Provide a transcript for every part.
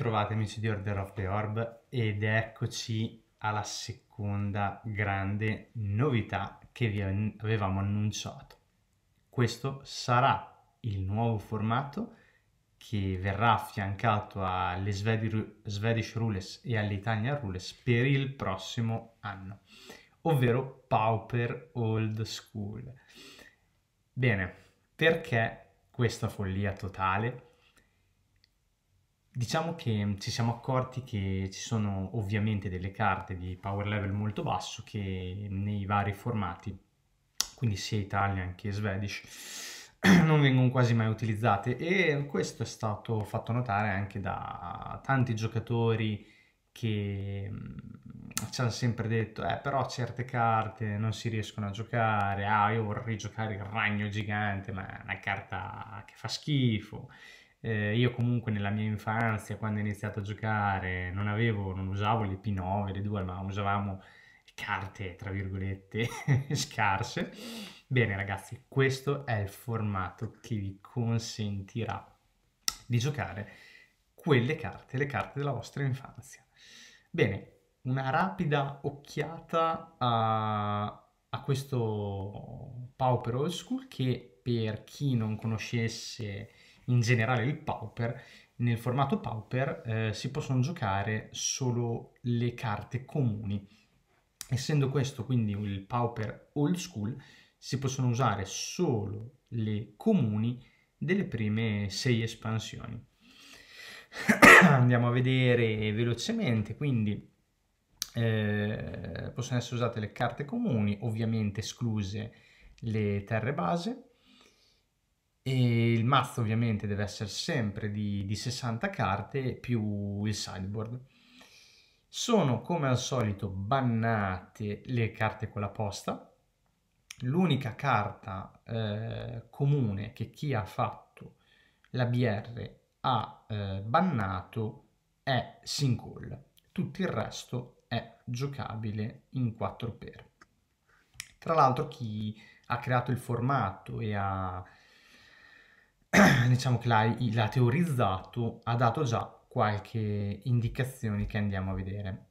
ritrovati amici di Order of the Orb ed eccoci alla seconda grande novità che vi avevamo annunciato. Questo sarà il nuovo formato che verrà affiancato alle Swedish Rules e all'Italian Rules per il prossimo anno, ovvero Pauper Old School. Bene, perché questa follia totale? Diciamo che mm, ci siamo accorti che ci sono ovviamente delle carte di power level molto basso che nei vari formati, quindi sia Italian che Swedish, non vengono quasi mai utilizzate e questo è stato fatto notare anche da tanti giocatori che mm, ci hanno sempre detto eh però certe carte non si riescono a giocare, ah io vorrei giocare il ragno gigante ma è una carta che fa schifo eh, io comunque nella mia infanzia, quando ho iniziato a giocare, non avevo, non usavo le P9, le 2, ma usavamo carte, tra virgolette, scarse. Bene ragazzi, questo è il formato che vi consentirà di giocare quelle carte, le carte della vostra infanzia. Bene, una rapida occhiata a, a questo Pauper Old School che per chi non conoscesse in generale il Pauper, nel formato Pauper eh, si possono giocare solo le carte comuni. Essendo questo quindi il Pauper old school, si possono usare solo le comuni delle prime sei espansioni. Andiamo a vedere velocemente, quindi eh, possono essere usate le carte comuni, ovviamente escluse le terre base, e il mazzo ovviamente deve essere sempre di, di 60 carte più il sideboard. Sono come al solito bannate le carte con la posta. L'unica carta eh, comune che chi ha fatto la BR ha eh, bannato è Sinkhole. Tutto il resto è giocabile in 4x. Tra l'altro chi ha creato il formato e ha diciamo che l'ha, l'ha teorizzato, ha dato già qualche indicazione che andiamo a vedere.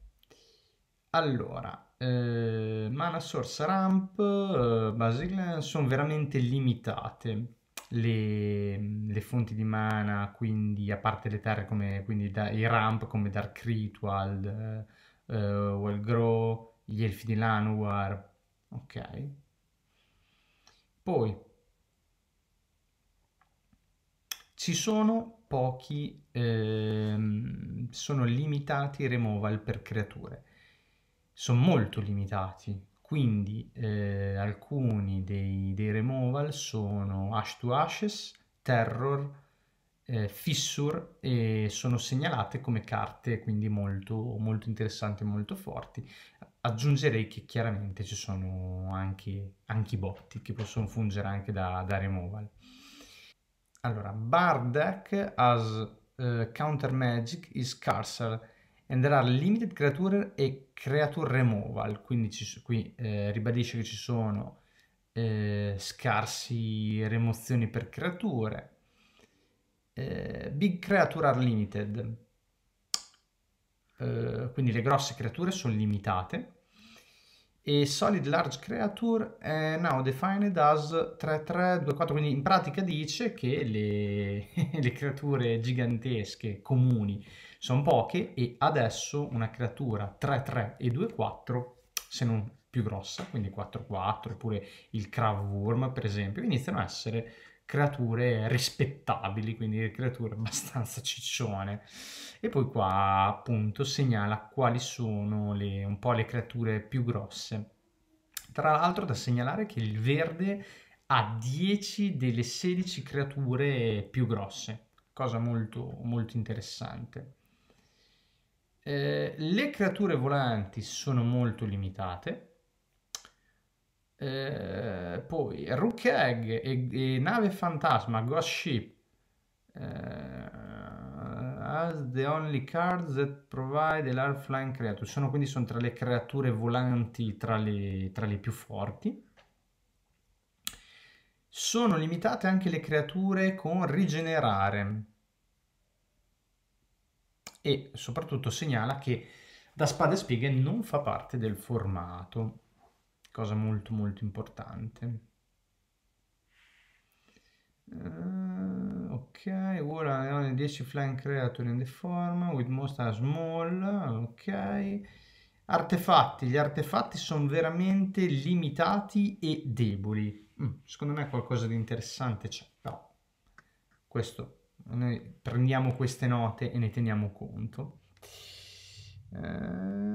Allora, eh, mana source ramp, eh, basil, sono veramente limitate le, le, fonti di mana, quindi a parte le terre come quindi da, i ramp come Dark Ritual, eh, eh Wellgrow, gli elfi di Lanowar, ok. Poi Ci sono pochi, ehm, sono limitati i removal per creature, sono molto limitati, quindi eh, alcuni dei, dei, removal sono Ash to Ashes, Terror, eh, Fissure e sono segnalate come carte quindi molto, molto interessanti e molto forti. Aggiungerei che chiaramente ci sono anche, anche i botti che possono fungere anche da, da removal. Allora, Bard deck as uh, eh, counter magic is Carcer and there are limited creature e creature removal, quindi ci, qui eh, ribadisce che ci sono eh, scarsi rimozioni per creature. Eh, big creature are limited, eh, quindi le grosse creature sono limitate e solid large creature è now defined as 3324 quindi in pratica dice che le, le creature gigantesche comuni sono poche e adesso una creatura 33 e 24 se non più grossa quindi 44 oppure il crab worm per esempio iniziano a essere creature rispettabili, quindi creature abbastanza ciccione. E poi qua appunto segnala quali sono le, un po' le creature più grosse. Tra l'altro da segnalare che il verde ha 10 delle 16 creature più grosse, cosa molto, molto interessante. Eh, le creature volanti sono molto limitate, eh, poi Rook Egg e, e, Nave Fantasma, Ghost Ship. Eh, as the only cards that provide a large flying creature. Sono quindi sono tra le creature volanti tra le, tra le più forti. Sono limitate anche le creature con rigenerare. E soprattutto segnala che da Spada e Spighe non fa parte del formato cosa molto molto importante. Uh, ok, ora only 10 flying creature in the form, with most are small, ok. Artefatti, gli artefatti sono veramente limitati e deboli. Mm, secondo me qualcosa di interessante c'è, però questo, noi prendiamo queste note e ne teniamo conto. Uh,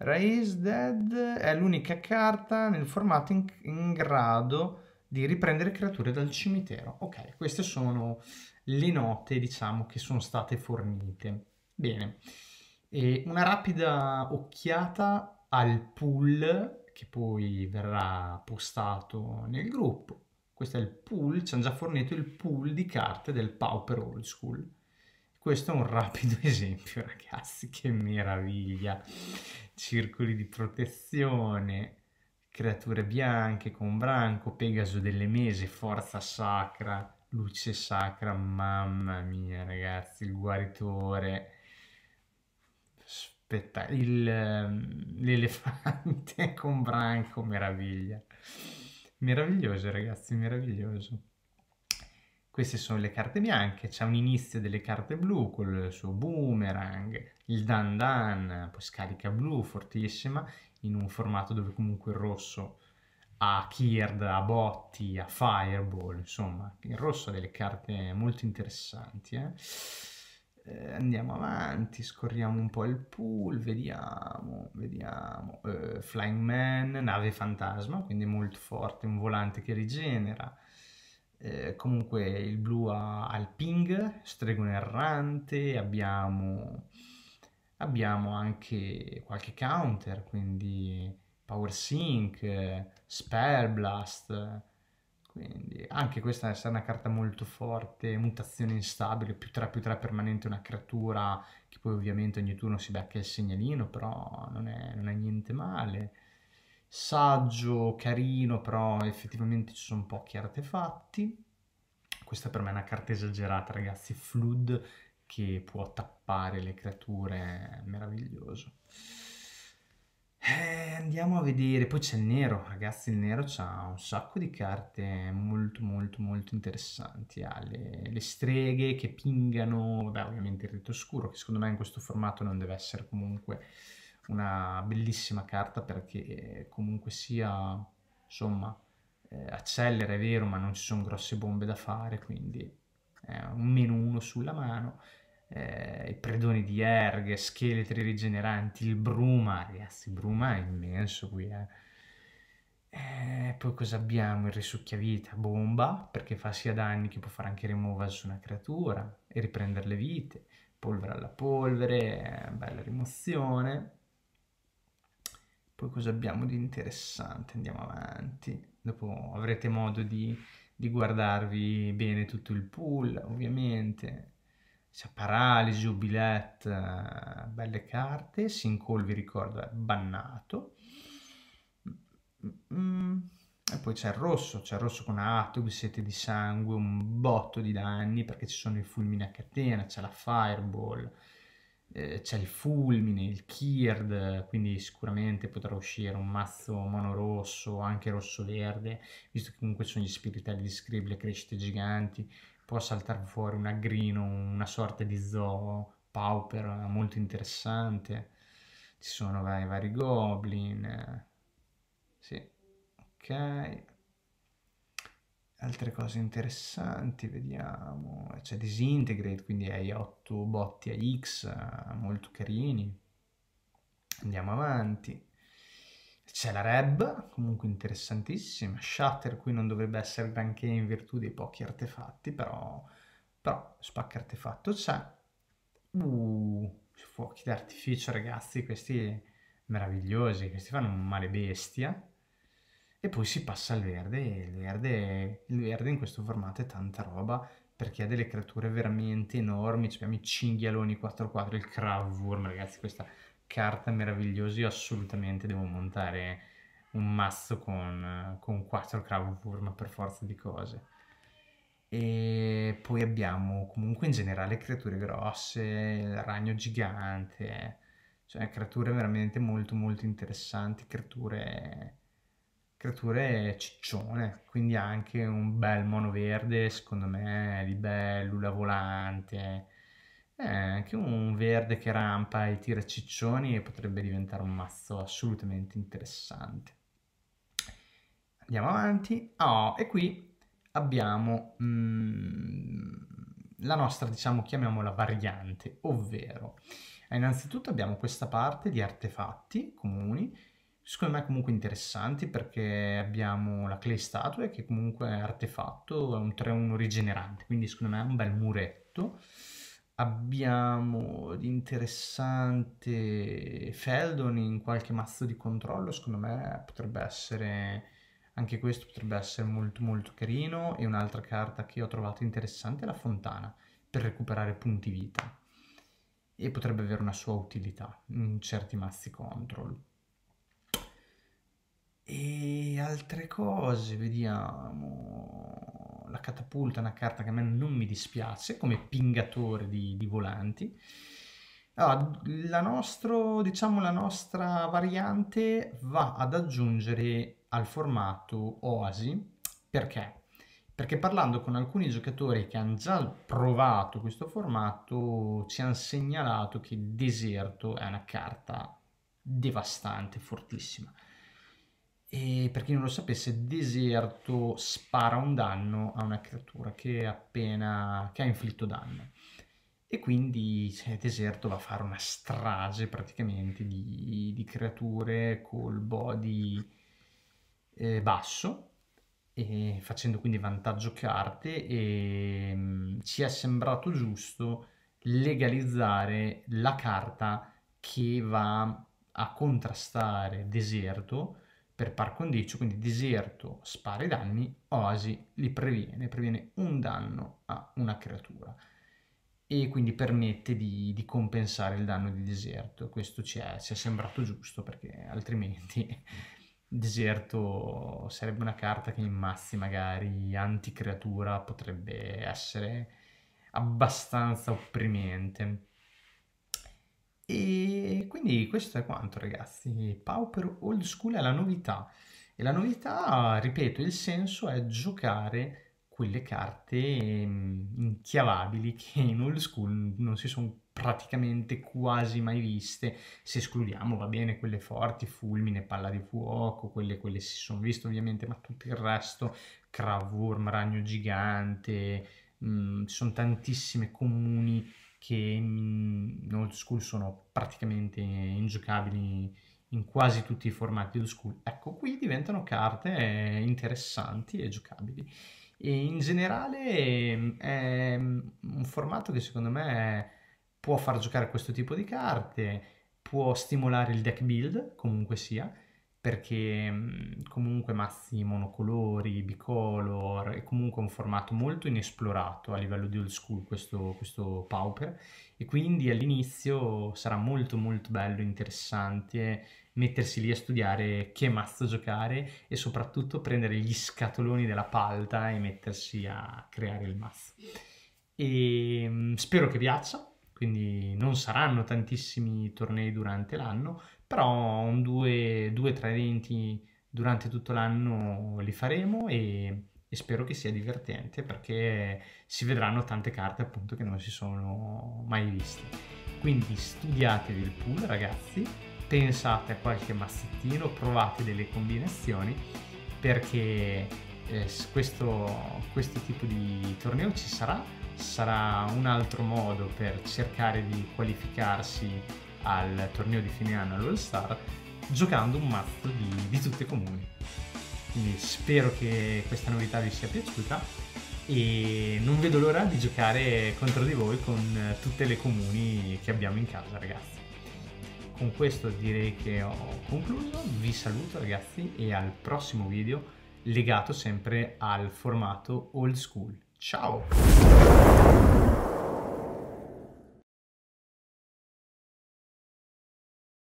Raise Dead è l'unica carta nel formato in, in, grado di riprendere creature dal cimitero. Ok, queste sono le note, diciamo, che sono state fornite. Bene, e una rapida occhiata al pool che poi verrà postato nel gruppo. Questo è il pool, ci hanno già fornito il pool di carte del Pauper Old School. Questo è un rapido esempio, ragazzi, che meraviglia. Circoli di protezione, creature bianche con branco, Pegaso delle mese, forza sacra, luce sacra, mamma mia, ragazzi, il guaritore. Aspetta, ehm, l'elefante con branco, meraviglia. Meraviglioso, ragazzi, meraviglioso. Queste sono le carte bianche, c'è un inizio delle carte blu con il suo boomerang, il dan dan, poi scarica blu fortissima in un formato dove comunque il rosso ha Kird, a Botti, a Fireball, insomma, il rosso ha delle carte molto interessanti. Eh. eh? andiamo avanti, scorriamo un po' il pool, vediamo, vediamo. Eh, Flying Man, nave fantasma, quindi molto forte, un volante che rigenera. Eh, comunque il blu ha, ha, il ping, stregone errante, abbiamo, abbiamo anche qualche counter, quindi power sync, spare blast, quindi anche questa è una carta molto forte, mutazione instabile, più 3 più 3 permanente una creatura che poi ovviamente ogni turno si becca il segnalino, però non è, non è niente male saggio, carino, però effettivamente ci sono pochi artefatti. Questa per me è una carta esagerata, ragazzi, Flood che può tappare le creature, è meraviglioso. Eh, andiamo a vedere, poi c'è il nero, ragazzi, il nero ha un sacco di carte molto molto molto interessanti, ha le, le streghe che pingano, vabbè ovviamente il rito scuro, che secondo me in questo formato non deve essere comunque una bellissima carta perché eh, comunque sia, insomma, eh, accelera è vero, ma non ci sono grosse bombe da fare, quindi eh, un meno uno sulla mano. Eh, I predoni di erghe, scheletri rigeneranti, il bruma, ragazzi, bruma è immenso qui, eh. Eh, poi cosa abbiamo? Il risucchiavita, bomba, perché fa sia danni che può fare anche removal su una creatura e riprendere le vite, polvere alla polvere, eh, bella rimozione. Poi cosa abbiamo di interessante? Andiamo avanti. Dopo avrete modo di, di guardarvi bene tutto il pool, ovviamente. C'è Paralisi, Jubilet, eh, belle carte. Sincol, vi ricordo, è bannato. Mm, e poi c'è il rosso, c'è il rosso con atomi, sete di sangue, un botto di danni perché ci sono i fulmini a catena, c'è la fireball, eh, c'è il fulmine, il Kird, quindi sicuramente potrà uscire un mazzo mono rosso, anche rosso verde, visto che comunque sono gli spiritelli di Scrib, le crescite giganti, può saltare fuori un aggrino, una sorta di zoo pauper eh, molto interessante, ci sono vari, vari goblin, sì, ok altre cose interessanti, vediamo, c'è Disintegrate, quindi hai 8 botti a X, molto carini, andiamo avanti, c'è la Reb, comunque interessantissima, Shatter qui non dovrebbe essere granché in virtù dei pochi artefatti, però, però spacca artefatto c'è, uh, fuochi d'artificio ragazzi, questi meravigliosi, questi fanno un male bestia, e poi si passa al verde e il verde, il verde in questo formato è tanta roba perché ha delle creature veramente enormi, cioè abbiamo i cinghialoni 4x4, il Cravworm, ragazzi questa carta meravigliosa, io assolutamente devo montare un mazzo con, con 4 Cravworm per forza di cose. E poi abbiamo comunque in generale creature grosse, il ragno gigante, cioè creature veramente molto molto interessanti, creature creature ciccione, quindi anche un bel mono verde, secondo me, libellula volante, eh, anche un verde che rampa e tira ciccioni e potrebbe diventare un mazzo assolutamente interessante. Andiamo avanti. Oh, e qui abbiamo mm, la nostra, diciamo, chiamiamola variante, ovvero innanzitutto abbiamo questa parte di artefatti comuni secondo me comunque interessanti perché abbiamo la clay statue che comunque è artefatto, è un 3-1 rigenerante, quindi secondo me è un bel muretto. Abbiamo l'interessante Feldon in qualche mazzo di controllo, secondo me potrebbe essere anche questo potrebbe essere molto molto carino e un'altra carta che ho trovato interessante è la fontana per recuperare punti vita e potrebbe avere una sua utilità in certi mazzi control. E altre cose, vediamo. La catapulta è una carta che a me non mi dispiace come pingatore di, di volanti. Allora, ah, la, nostro, diciamo, la nostra variante va ad aggiungere al formato Oasi. Perché? Perché parlando con alcuni giocatori che hanno già provato questo formato ci hanno segnalato che Deserto è una carta devastante, fortissima. E per chi non lo sapesse, Deserto spara un danno a una creatura che, appena, che ha inflitto danno. E quindi cioè, Deserto va a fare una strage praticamente di, di creature col body eh, basso, e, facendo quindi vantaggio carte, e mh, mm, ci è sembrato giusto legalizzare la carta che va a contrastare Deserto per par condicio, quindi deserto spara i danni, oasi li previene, previene un danno a una creatura e quindi permette di, di compensare il danno di deserto. Questo ci è, ci è sembrato giusto perché altrimenti deserto sarebbe una carta che in mazzi magari anticreatura potrebbe essere abbastanza opprimente. E quindi questo è quanto ragazzi, Pauper Old School è la novità e la novità, ripeto, il senso è giocare quelle carte mm, inchiavabili che in Old School non si sono praticamente quasi mai viste, se escludiamo va bene quelle forti, fulmine, palla di fuoco, quelle, quelle si sono viste ovviamente, ma tutto il resto, cravorm, ragno gigante, mh, mm, ci sono tantissime comuni che in old school sono praticamente ingiocabili in quasi tutti i formati old school. Ecco, qui diventano carte eh, interessanti e giocabili. E in generale ehm, è un formato che secondo me può far giocare questo tipo di carte, può stimolare il deck build, comunque sia, perché mhmm, comunque massi monocolori, bicolor, è comunque un formato molto inesplorato a livello di old school questo, questo Pauper e quindi all'inizio sarà molto molto bello, interessante mettersi lì a studiare che mazzo giocare e soprattutto prendere gli scatoloni della palta e mettersi a creare il mazzo. E mhmm, spero che piaccia, quindi non saranno tantissimi tornei durante l'anno, però un 2-3 eventi durante tutto l'anno li faremo e, e, spero che sia divertente perché si vedranno tante carte appunto che non si sono mai viste. Quindi studiatevi il pool ragazzi, pensate a qualche mazzettino, provate delle combinazioni perché eh, questo, questo tipo di torneo ci sarà, sarà un altro modo per cercare di qualificarsi al torneo di fine anno all'All Star giocando un mazzo di, di tutte comuni. Quindi spero che questa novità vi sia piaciuta e non vedo l'ora di giocare contro di voi con eh, tutte le comuni che abbiamo in casa ragazzi. Con questo direi che ho concluso, vi saluto ragazzi e al prossimo video legato sempre al formato old school. Ciao!